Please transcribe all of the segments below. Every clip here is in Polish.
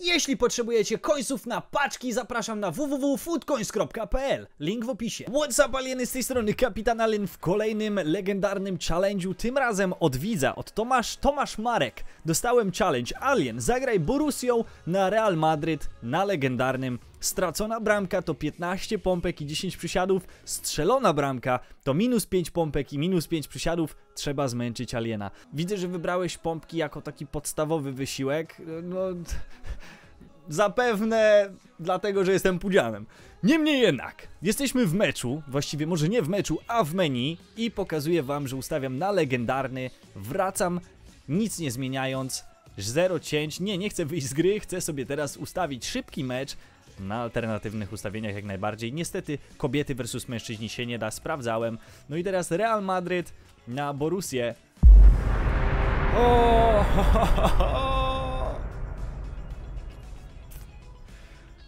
Jeśli potrzebujecie końców na paczki, zapraszam na www.foodcoins.pl, link w opisie. What's up alieny, z tej strony Kapitan Alien w kolejnym legendarnym challenge'u, tym razem od widza, od Tomasz, Tomasz Marek. Dostałem challenge, Alien, zagraj Borusją na Real Madryt na legendarnym Stracona bramka to 15 pompek i 10 przysiadów, strzelona bramka to minus 5 pompek i minus 5 przysiadów, trzeba zmęczyć aliena. Widzę, że wybrałeś pompki jako taki podstawowy wysiłek, no... Zapewne dlatego, że jestem pudzianem. Niemniej jednak, jesteśmy w meczu, właściwie może nie w meczu, a w menu i pokazuję wam, że ustawiam na legendarny, wracam, nic nie zmieniając, zero cięć, nie, nie chcę wyjść z gry, chcę sobie teraz ustawić szybki mecz, na alternatywnych ustawieniach jak najbardziej. Niestety kobiety versus mężczyźni się nie da, sprawdzałem. No i teraz Real Madryt na Borusję. O!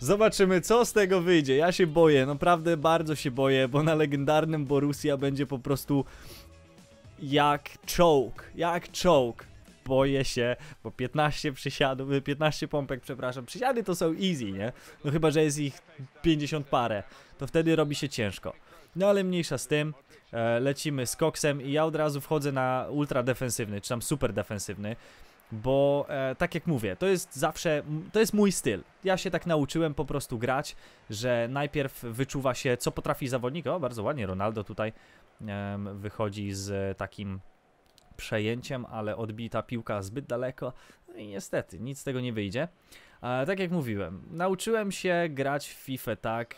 Zobaczymy, co z tego wyjdzie. Ja się boję, naprawdę bardzo się boję, bo na legendarnym Borussia będzie po prostu jak czołg, jak czołg boję się, bo 15 przysiadów, 15 y, pompek, przepraszam, przysiady to są easy, nie? No chyba, że jest ich 50 parę, to wtedy robi się ciężko. No ale mniejsza z tym, e, lecimy z koksem i ja od razu wchodzę na ultra defensywny, czy tam super defensywny, bo e, tak jak mówię, to jest zawsze, to jest mój styl. Ja się tak nauczyłem po prostu grać, że najpierw wyczuwa się, co potrafi zawodnik. O, bardzo ładnie Ronaldo tutaj e, wychodzi z takim przejęciem, ale odbita piłka zbyt daleko no i niestety nic z tego nie wyjdzie. tak jak mówiłem, nauczyłem się grać w FIFA tak,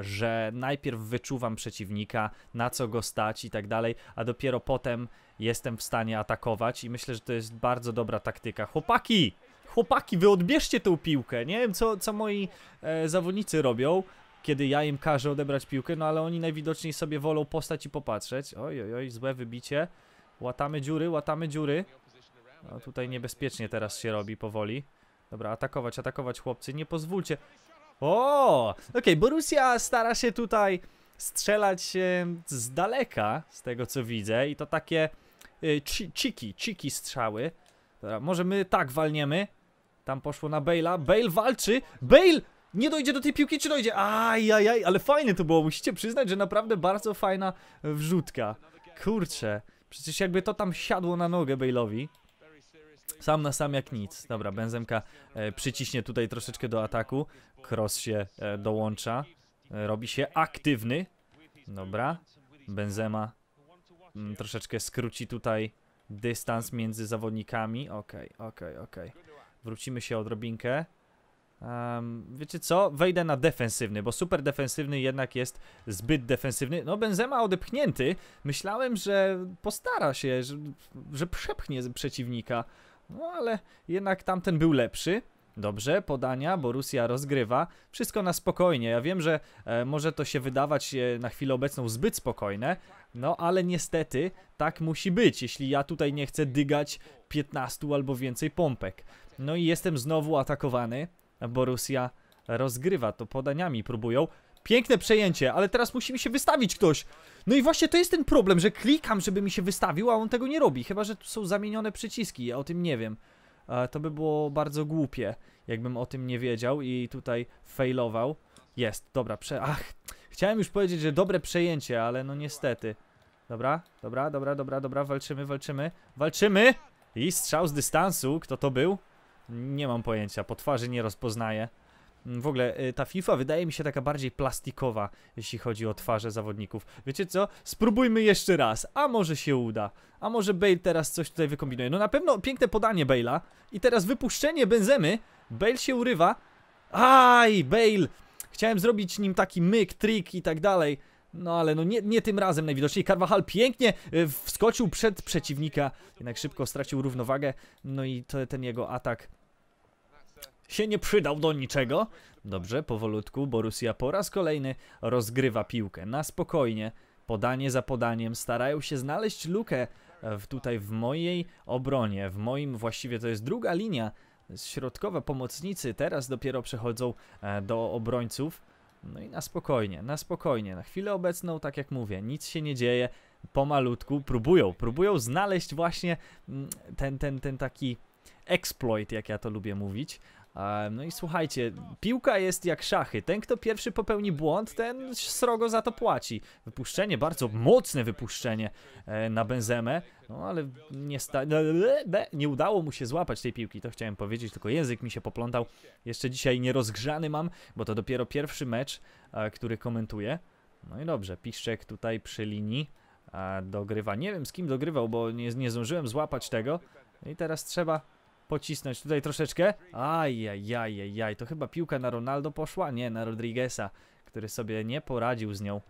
że najpierw wyczuwam przeciwnika, na co go stać i tak dalej, a dopiero potem jestem w stanie atakować i myślę, że to jest bardzo dobra taktyka. Chłopaki! Chłopaki, wy odbierzcie tą piłkę. Nie wiem, co, co moi e, zawodnicy robią, kiedy ja im każę odebrać piłkę, no ale oni najwidoczniej sobie wolą postać i popatrzeć. Oj, oj, oj, złe wybicie. Łatamy dziury, łatamy dziury. No, tutaj niebezpiecznie teraz się robi powoli. Dobra, atakować, atakować chłopcy, nie pozwólcie. O! Okej, okay, Borussia stara się tutaj strzelać z daleka, z tego co widzę. I to takie y, ciki, ciki strzały. Dobra, może my tak walniemy. Tam poszło na Bale'a. Bale walczy. Bale! Nie dojdzie do tej piłki, czy dojdzie? Ajajaj, ale fajne to było. Musicie przyznać, że naprawdę bardzo fajna wrzutka. Kurczę. Przecież jakby to tam siadło na nogę Bale'owi. Sam na sam jak nic. Dobra, Benzemka e, przyciśnie tutaj troszeczkę do ataku. Cross się e, dołącza. E, robi się aktywny. Dobra. Benzema m, mm, troszeczkę skróci tutaj dystans między zawodnikami. Okej, okay, okej, okay, okej. Okay. Wrócimy się odrobinkę. Um, wiecie co? Wejdę na defensywny, bo super defensywny jednak jest zbyt defensywny. No, Benzema odepchnięty. Myślałem, że postara się, że, że przepchnie przeciwnika. No, ale jednak tamten był lepszy. Dobrze, podania, Rosja rozgrywa. Wszystko na spokojnie. Ja wiem, że e, może to się wydawać e, na chwilę obecną zbyt spokojne, no ale niestety tak musi być, jeśli ja tutaj nie chcę dygać 15 albo więcej pompek. No i jestem znowu atakowany. Borussia rozgrywa. To podaniami próbują. Piękne przejęcie, ale teraz musi mi się wystawić ktoś. No i właśnie to jest ten problem, że klikam, żeby mi się wystawił, a on tego nie robi. Chyba, że tu są zamienione przyciski, ja o tym nie wiem. To by było bardzo głupie, jakbym o tym nie wiedział i tutaj failował. Jest, dobra, prze... Ach, chciałem już powiedzieć, że dobre przejęcie, ale no niestety. Dobra, dobra, dobra, dobra, dobra, walczymy, walczymy, walczymy! I strzał z dystansu, kto to był? Nie mam pojęcia, po twarzy nie rozpoznaję. W ogóle y, ta FIFA wydaje mi się taka bardziej plastikowa, jeśli chodzi o twarze zawodników. Wiecie co? Spróbujmy jeszcze raz, a może się uda. A może Bale teraz coś tutaj wykombinuje. No na pewno piękne podanie Bale'a i teraz wypuszczenie Benzemy. Bale się urywa. Aj, Bale! Chciałem zrobić nim taki myk, trik i tak dalej. No ale no nie, nie tym razem najwidoczniej Carvajal pięknie y, wskoczył przed przeciwnika Jednak szybko stracił równowagę No i to, ten jego atak się nie przydał do niczego. Dobrze, powolutku Borussia po raz kolejny rozgrywa piłkę na spokojnie, podanie za podaniem, starają się znaleźć lukę e, w, tutaj w mojej obronie, w moim właściwie to jest druga linia, środkowe pomocnicy teraz dopiero przechodzą e, do obrońców. No i na spokojnie, na spokojnie, na chwilę obecną, tak jak mówię, nic się nie dzieje, pomalutku próbują, próbują znaleźć właśnie mm, ten, ten, ten taki exploit, jak ja to lubię mówić, no i słuchajcie, piłka jest jak szachy. Ten, kto pierwszy popełni błąd, ten srogo za to płaci. Wypuszczenie, bardzo mocne wypuszczenie e, na Benzemę, no ale nie, sta... nie udało mu się złapać tej piłki, to chciałem powiedzieć, tylko język mi się poplątał. Jeszcze dzisiaj nierozgrzany mam, bo to dopiero pierwszy mecz, który komentuję. No i dobrze, Piszczek tutaj przy linii dogrywa. Nie wiem z kim dogrywał, bo nie, nie zdążyłem złapać tego. No I teraz trzeba pocisnąć tutaj troszeczkę. Ajajajajaj, to chyba piłka na Ronaldo poszła? Nie, na Rodrigueza, który sobie nie poradził z nią.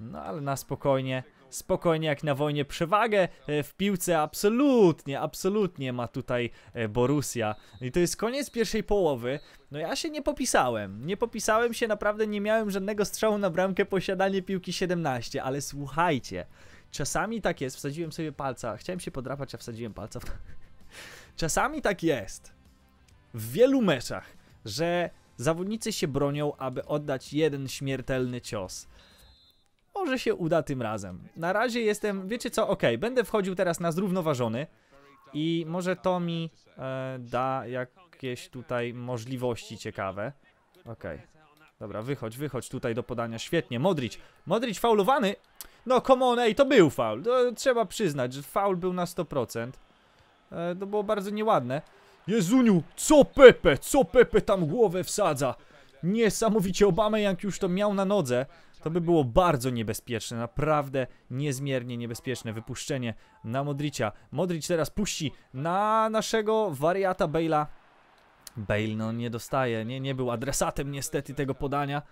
No ale na spokojnie, spokojnie jak na wojnie przewagę e, w piłce absolutnie, absolutnie ma tutaj e, Borussia. I to jest koniec pierwszej połowy. No ja się nie popisałem, nie popisałem się, naprawdę nie miałem żadnego strzału na bramkę, posiadanie piłki 17, ale słuchajcie, czasami tak jest, wsadziłem sobie palca, chciałem się podrapać, a wsadziłem palca w... Czasami tak jest. W wielu meczach, że zawodnicy się bronią, aby oddać jeden śmiertelny cios. Może się uda tym razem. Na razie jestem, wiecie co, ok, będę wchodził teraz na zrównoważony i może to mi e, da jakieś tutaj możliwości ciekawe. Ok, dobra, wychodź, wychodź tutaj do podania, świetnie, Modric, Modric faulowany, no come on, ej, to był faul, to trzeba przyznać, że faul był na 100% to e, no było bardzo nieładne. Jezuniu, co Pepe, co Pepe tam głowę wsadza? Niesamowicie Obama, jak już to miał na nodze, to by było bardzo niebezpieczne, naprawdę niezmiernie niebezpieczne wypuszczenie na Modricia. Modric teraz puści na naszego wariata Bale'a. Bale no nie dostaje, nie, nie był adresatem niestety tego podania.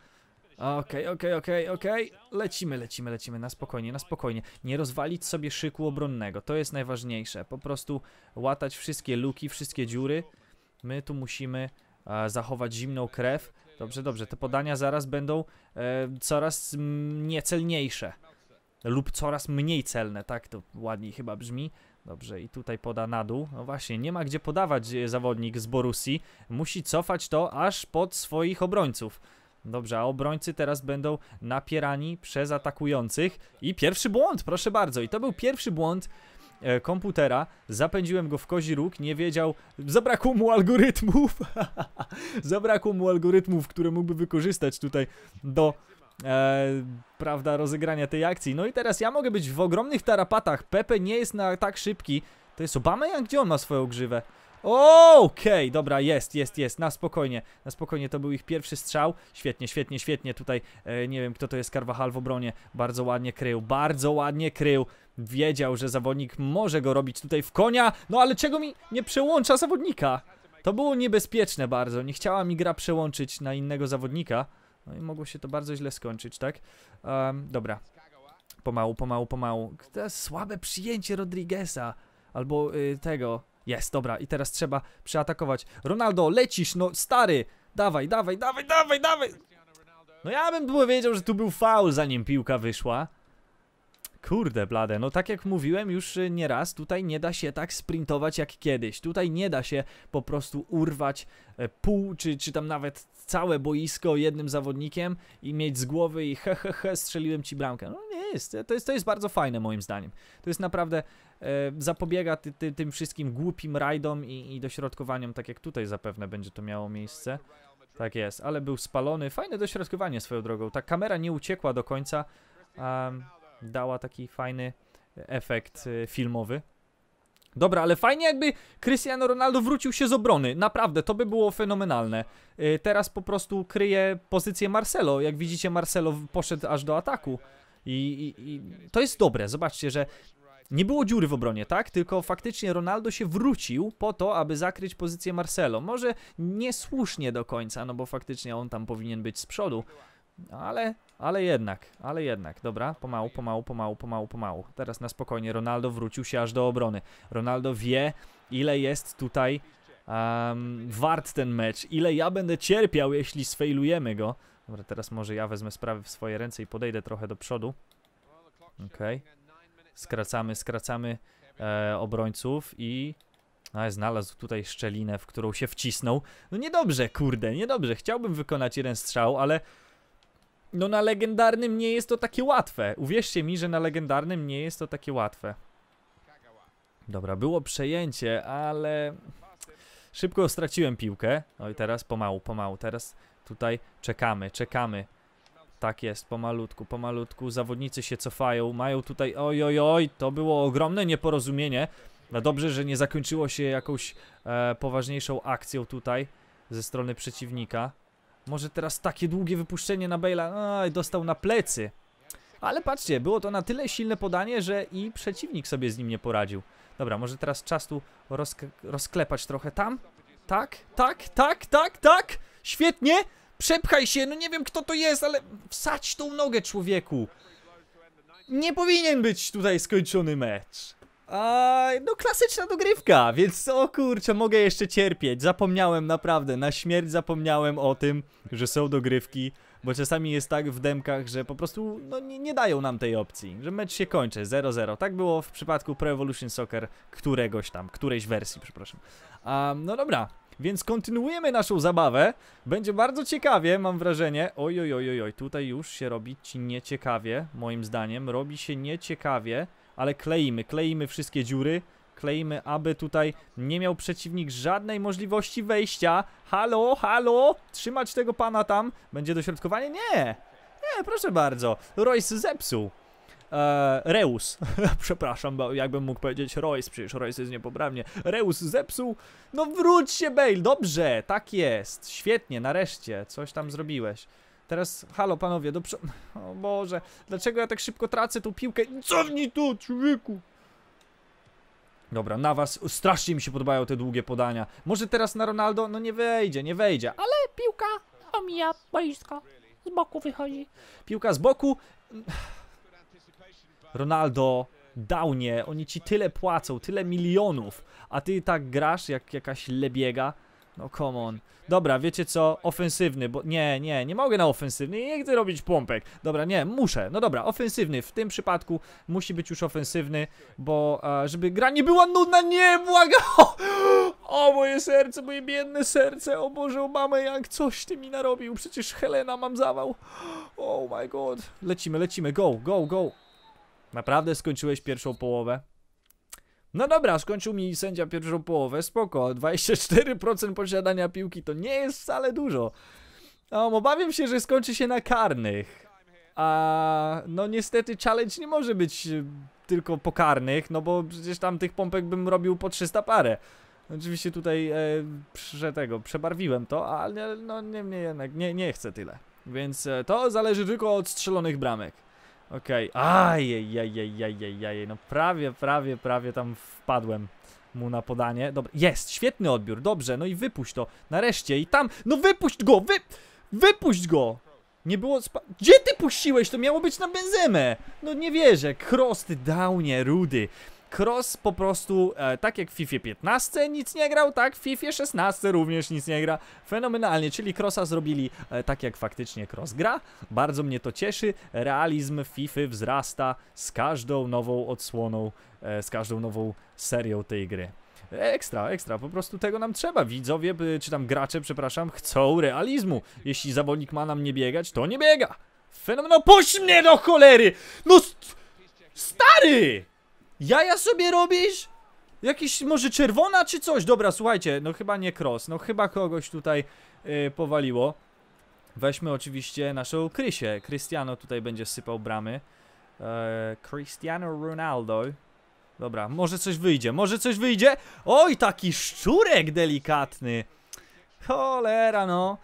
Okej, okej, okej, okej. Lecimy, lecimy, lecimy. Na spokojnie, na spokojnie. Nie rozwalić sobie szyku obronnego. To jest najważniejsze. Po prostu łatać wszystkie luki, wszystkie dziury. My tu musimy e, zachować zimną krew. Dobrze, dobrze. Te podania zaraz będą e, coraz niecelniejsze. Lub coraz mniej celne, tak to ładniej chyba brzmi. Dobrze, i tutaj poda na dół. No właśnie, nie ma gdzie podawać e, zawodnik z Borusi. Musi cofać to aż pod swoich obrońców. Dobrze, a obrońcy teraz będą napierani przez atakujących. I pierwszy błąd, proszę bardzo. I to był pierwszy błąd e, komputera. Zapędziłem go w kozi róg, nie wiedział... Zabrakło mu algorytmów! Zabrakło mu algorytmów, które mógłby wykorzystać tutaj do... E, prawda, rozegrania tej akcji. No i teraz ja mogę być w ogromnych tarapatach. Pepe nie jest na tak szybki. To jest Obama, jak gdzie on ma swoją grzywę? Okej, okay, dobra, jest, jest, jest, na spokojnie, na spokojnie, to był ich pierwszy strzał, świetnie, świetnie, świetnie, tutaj, e, nie wiem kto to jest, Carvajal w obronie, bardzo ładnie krył, bardzo ładnie krył, wiedział, że zawodnik może go robić tutaj w konia, no ale czego mi nie przełącza zawodnika? To było niebezpieczne bardzo, nie chciała mi gra przełączyć na innego zawodnika, no i mogło się to bardzo źle skończyć, tak? Um, dobra, pomału, pomału, pomału, to słabe przyjęcie Rodrigueza, albo y, tego... Jest, dobra, i teraz trzeba przeatakować. Ronaldo, lecisz, no stary! Dawaj, dawaj, dawaj, dawaj, dawaj! No ja bym wiedział, że tu był faul, zanim piłka wyszła. Kurde blade, no tak jak mówiłem już y, nieraz, tutaj nie da się tak sprintować jak kiedyś. Tutaj nie da się po prostu urwać e, pół czy, czy tam nawet całe boisko jednym zawodnikiem i mieć z głowy i he, he, he strzeliłem ci bramkę. No nie jest, to jest, to jest bardzo fajne moim zdaniem. To jest naprawdę, e, zapobiega ty, ty, tym wszystkim głupim rajdom i, i dośrodkowaniom, tak jak tutaj zapewne będzie to miało miejsce. Tak jest, ale był spalony. Fajne dośrodkowanie swoją drogą. Ta kamera nie uciekła do końca. Um, dała taki fajny efekt e, filmowy. Dobra, ale fajnie jakby Cristiano Ronaldo wrócił się z obrony. Naprawdę, to by było fenomenalne. E, teraz po prostu kryje pozycję Marcelo. Jak widzicie, Marcelo poszedł aż do ataku. I, i, i to jest dobre. Zobaczcie, że nie było dziury w obronie, tak? Tylko faktycznie Ronaldo się wrócił po to, aby zakryć pozycję Marcelo. Może niesłusznie do końca, no bo faktycznie on tam powinien być z przodu. No, ale, ale jednak, ale jednak, dobra, pomału, pomału, pomału, pomału, pomału. Teraz na spokojnie, Ronaldo wrócił się aż do obrony. Ronaldo wie, ile jest tutaj um, wart ten mecz, ile ja będę cierpiał, jeśli sfejlujemy go. Dobra, teraz może ja wezmę sprawy w swoje ręce i podejdę trochę do przodu. Okej. Okay. Skracamy, skracamy e, obrońców i No, znalazł tutaj szczelinę, w którą się wcisnął. No niedobrze, kurde, niedobrze. Chciałbym wykonać jeden strzał, ale no na legendarnym nie jest to takie łatwe. Uwierzcie mi, że na legendarnym nie jest to takie łatwe. Dobra, było przejęcie, ale... Szybko straciłem piłkę. Oj, no teraz pomału, pomału. Teraz tutaj czekamy, czekamy. Tak jest, pomalutku, pomalutku. Zawodnicy się cofają, mają tutaj... Oj, oj, oj, to było ogromne nieporozumienie. No dobrze, że nie zakończyło się jakąś e, poważniejszą akcją tutaj ze strony przeciwnika. Może teraz takie długie wypuszczenie na Bale'a. Aj, dostał na plecy. Ale patrzcie, było to na tyle silne podanie, że i przeciwnik sobie z nim nie poradził. Dobra, może teraz czas tu rozk rozklepać trochę tam. Tak, tak, tak, tak, tak. Świetnie. Przepchaj się, no nie wiem kto to jest, ale wsadź tą nogę człowieku. Nie powinien być tutaj skończony mecz. A, no klasyczna dogrywka, więc o kurczę, mogę jeszcze cierpieć. Zapomniałem naprawdę, na śmierć zapomniałem o tym, że są dogrywki, bo czasami jest tak w demkach, że po prostu no, nie, nie dają nam tej opcji, że mecz się kończy 0-0. Tak było w przypadku Pro Evolution Soccer któregoś tam, którejś wersji, przepraszam. A, no dobra, więc kontynuujemy naszą zabawę. Będzie bardzo ciekawie, mam wrażenie. Oj, oj, oj, oj, tutaj już się robi nieciekawie, moim zdaniem. Robi się nieciekawie ale kleimy, kleimy wszystkie dziury, kleimy, aby tutaj nie miał przeciwnik żadnej możliwości wejścia. Halo, halo, trzymać tego pana tam, będzie dośrodkowanie? Nie, nie, proszę bardzo, Royce zepsuł. Eee, Reus, przepraszam, bo jakbym mógł powiedzieć Royce, przecież Royce jest niepoprawnie. Reus zepsuł, no wróć się Bale, dobrze, tak jest, świetnie, nareszcie, coś tam zrobiłeś. Teraz, halo panowie, do przodu. O Boże, dlaczego ja tak szybko tracę tą piłkę? Cofnij tu, człowieku! Dobra, na was strasznie mi się podobają te długie podania. Może teraz na Ronaldo? No nie wejdzie, nie wejdzie, ale piłka omija boisko. Z boku wychodzi. Piłka z boku. Ronaldo, Downie, oni ci tyle płacą, tyle milionów, a ty tak grasz jak jakaś lebiega. No come on. Dobra, wiecie co? Ofensywny, bo nie, nie, nie mogę na ofensywny, nie chcę robić pompek. Dobra, nie, muszę. No dobra, ofensywny. W tym przypadku musi być już ofensywny, bo e, żeby gra nie była nudna, nie, błaga! O moje serce, moje biedne serce, o Boże, o mamę jak coś ty mi narobił, przecież Helena mam zawał. Oh my god. Lecimy, lecimy, go, go, go. Naprawdę skończyłeś pierwszą połowę? No dobra, skończył mi sędzia pierwszą połowę, spoko. 24% posiadania piłki to nie jest wcale dużo. No, obawiam się, że skończy się na karnych. A no niestety challenge nie może być y, tylko pokarnych, no bo przecież tam tych pompek bym robił po 300 parę. Oczywiście tutaj e, prze tego, przebarwiłem to, ale no niemniej jednak nie, nie chcę tyle. Więc e, to zależy tylko od strzelonych bramek. Okej, okay. ajajajajajajaj, no prawie, prawie, prawie tam wpadłem mu na podanie. Dobra, jest, świetny odbiór, dobrze, no i wypuść to, nareszcie i tam, no wypuść go, wy, wypuść go! Nie było spa... Gdzie ty puściłeś? To miało być na benzemę! No nie wierzę, krosty, downie, rudy. Cross po prostu, e, tak jak w FIFA 15 nic nie grał, tak w FIFA 16 również nic nie gra. Fenomenalnie, czyli Crossa zrobili e, tak jak faktycznie Cross gra. Bardzo mnie to cieszy. Realizm FIFA wzrasta z każdą nową odsłoną, e, z każdą nową serią tej gry. Ekstra, ekstra, po prostu tego nam trzeba. Widzowie, czy tam gracze, przepraszam, chcą realizmu. Jeśli zawodnik ma nam nie biegać, to nie biega. Fenomenal, puść mnie do cholery! No, stary! Jaja sobie robisz? Jakiś może czerwona czy coś? Dobra, słuchajcie, no chyba nie cross, no chyba kogoś tutaj yy, powaliło. Weźmy oczywiście naszą Krysię. Cristiano tutaj będzie sypał bramy. Eee, Cristiano Ronaldo. Dobra, może coś wyjdzie, może coś wyjdzie. Oj, taki szczurek delikatny. Cholera, no.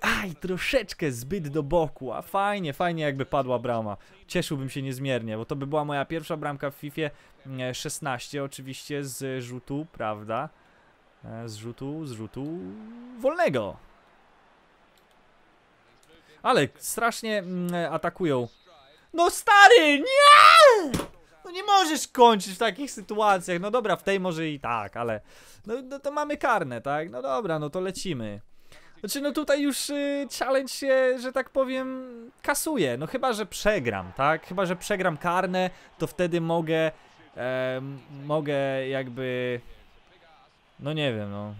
Aj, troszeczkę zbyt do boku, a fajnie, fajnie jakby padła brama. Cieszyłbym się niezmiernie, bo to by była moja pierwsza bramka w FIFA 16, e, oczywiście z rzutu, prawda? E, z rzutu, z rzutu wolnego. Ale strasznie mm, e, atakują. No stary, nie! No nie możesz kończyć w takich sytuacjach. No dobra, w tej może i tak, ale... No, no to mamy karne, tak? No dobra, no to lecimy. Znaczy, no tutaj już y, challenge się, że tak powiem, kasuje. No chyba, że przegram, tak? Chyba, że przegram karne, to wtedy mogę, e, mogę jakby, no nie wiem, no.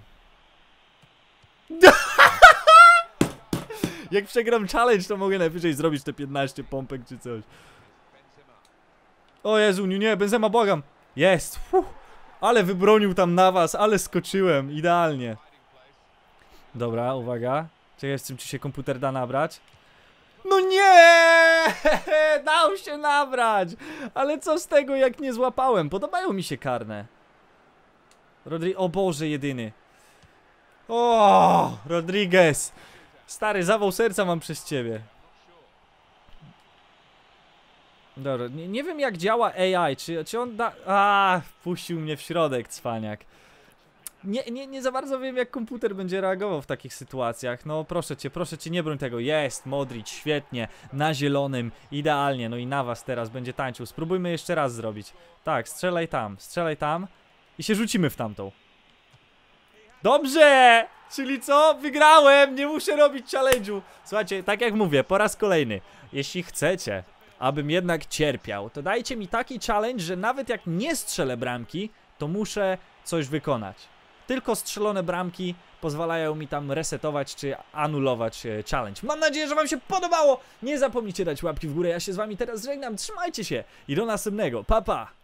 Jak przegram challenge, to mogę najwyżej zrobić te 15 pompek czy coś. O Jezu, nie, nie, Benzema błagam. Jest, Ale wybronił tam na was, ale skoczyłem, idealnie. Dobra, uwaga. Czekaj z tym, czy się komputer da nabrać. No nie! Dał się nabrać! Ale co z tego, jak nie złapałem? Podobają mi się karne. Rodri... O Boże, jedyny. O, Rodriguez! Stary, zawał serca mam przez ciebie. Dobra, nie, nie wiem jak działa AI, czy, czy on da... A, puścił mnie w środek, cwaniak nie, nie, nie za bardzo wiem, jak komputer będzie reagował w takich sytuacjach. No proszę cię, proszę cię, nie broń tego. Jest, Modric, świetnie, na zielonym, idealnie. No i na was teraz będzie tańczył. Spróbujmy jeszcze raz zrobić. Tak, strzelaj tam, strzelaj tam i się rzucimy w tamtą. Dobrze! Czyli co? Wygrałem! Nie muszę robić challenge'u! Słuchajcie, tak jak mówię, po raz kolejny, jeśli chcecie, abym jednak cierpiał, to dajcie mi taki challenge, że nawet jak nie strzelę bramki, to muszę coś wykonać. Tylko strzelone bramki pozwalają mi tam resetować czy anulować e, challenge. Mam nadzieję, że Wam się podobało. Nie zapomnijcie dać łapki w górę. Ja się z Wami teraz żegnam. Trzymajcie się i do następnego. Pa, pa!